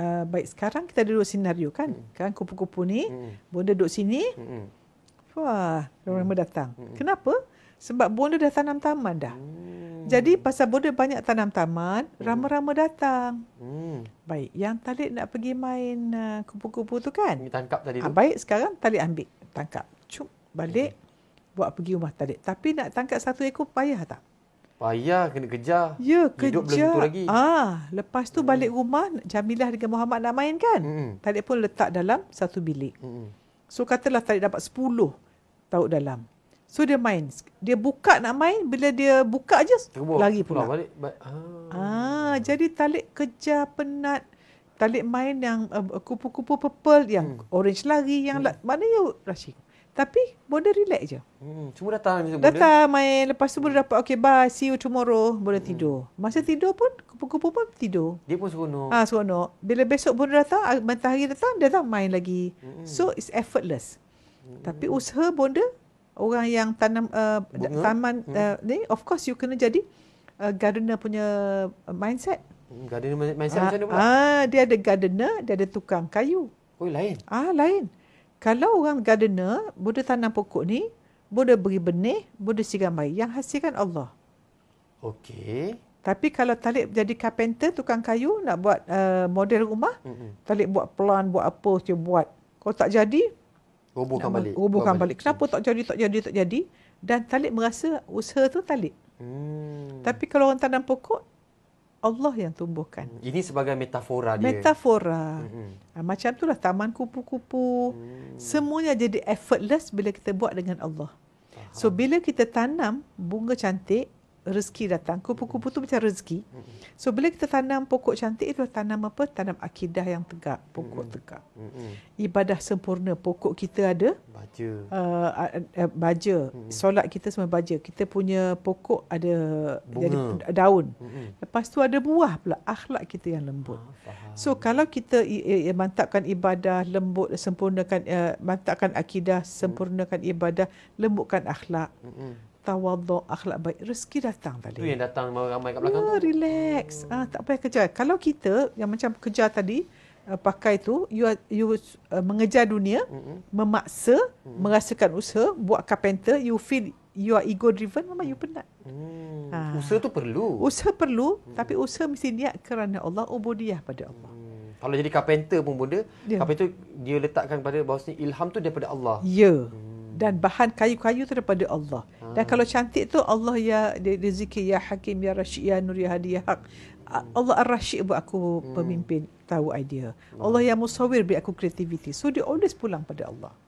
uh, baik sekarang kita ada dua senario kan hmm. kan kupu-kupu ni hmm. bonda duduk sini hmm. wah ramai hmm. datang hmm. kenapa sebab bonda dah tanam taman dah hmm. jadi pasal bonda banyak tanam taman hmm. ramai-ramai datang hmm. baik yang talik nak pergi main uh, kupu-kupu tu kan Ini tangkap tadi tu ah, baik sekarang talik ambil tangkap cuk balik hmm. buat pergi rumah talik tapi nak tangkap satu ekor payah tak Payah kena kejar. Ya, Hidup kejar. Hidup belum lagi. Ah, lepas tu hmm. balik rumah, Jamilah dengan Muhammad nak main kan? Hmm. Tarik pun letak dalam satu bilik. Hmm. So katalah tarik dapat sepuluh, tahun dalam. So dia main. Dia buka nak main, bila dia buka je, Terbuk. lari pula. Pulang balik. Ba- ah. ah. jadi tarik kejar penat. Tarik main yang uh, kupu-kupu purple, yang hmm. orange lari, yang hmm. mana ya Rashid? Tapi Boda relax je hmm, Cuma datang je Datang main Lepas tu boleh dapat okey. bye See you tomorrow Boda hmm. tidur Masa tidur pun Kupu-kupu pun tidur Dia pun seronok Ah ha, seronok Bila besok Boda datang ah, Matahari datang Dia datang main lagi hmm. So it's effortless hmm. Tapi usaha Boda Orang yang tanam uh, Taman hmm. uh, ni Of course you kena jadi uh, Gardener punya uh, Mindset hmm, Gardener mindset ha, macam mana pula? Ah, ha, dia ada gardener, dia ada tukang kayu. Oh, lain. Ah, lain kalau orang gardener boleh tanam pokok ni, boleh beri benih, boleh siram air. Yang hasilkan Allah. Okey. Tapi kalau Talib jadi carpenter, tukang kayu, nak buat uh, model rumah, mm-hmm. Talib buat pelan buat apa, dia buat. Kalau tak jadi, rubuhkan balik. Rubuhkan balik. balik. Kenapa tak jadi, tak jadi, tak jadi. Dan Talib merasa usaha tu Talib. Hmm. Tapi kalau orang tanam pokok, Allah yang tumbuhkan. Hmm, ini sebagai metafora dia. Metafora. Mm-hmm. Macam itulah taman kupu-kupu. Mm. Semuanya jadi effortless bila kita buat dengan Allah. Aha. So bila kita tanam bunga cantik, rezeki datang. Kupu-kupu tu macam rezeki. So bila kita tanam pokok cantik itu tanam apa? Tanam akidah yang tegak, pokok tegak. Ibadah sempurna pokok kita ada. Baja. Uh, uh, uh, baja. Solat kita semua baja. Kita punya pokok ada jadi daun. Lepas tu ada buah pula. Akhlak kita yang lembut. Ah, so kalau kita mantapkan ibadah lembut sempurnakan uh, mantapkan akidah mm. sempurnakan ibadah lembutkan akhlak tawaduk akhlak baik rezeki datang tadi tu yang datang ramai kat belakang yeah, tu ya, relax hmm. uh, tak payah kerja. kalau kita yang macam kerja tadi uh, pakai tu you are, you uh, mengejar dunia mm-hmm. memaksa mm-hmm. merasakan usaha buat carpenter you feel you are ego driven memang you penat hmm. uh. usaha tu perlu usaha perlu mm tapi usaha mesti niat kerana Allah ubudiah pada Allah mm. Kalau jadi carpenter pun benda, yeah. carpenter dia letakkan pada bahawasanya ilham tu daripada Allah. Ya. Yeah. Hmm. Dan bahan kayu-kayu tu daripada Allah. Dan kalau cantik tu Allah ya dia, dia zikir ya Hakim ya Rashid ya Nur ya Hadi ya Hak. Allah Ar-Rashid buat aku hmm. pemimpin tahu idea. Hmm. Allah yang musawir beri aku kreativiti So dia always pulang pada Allah.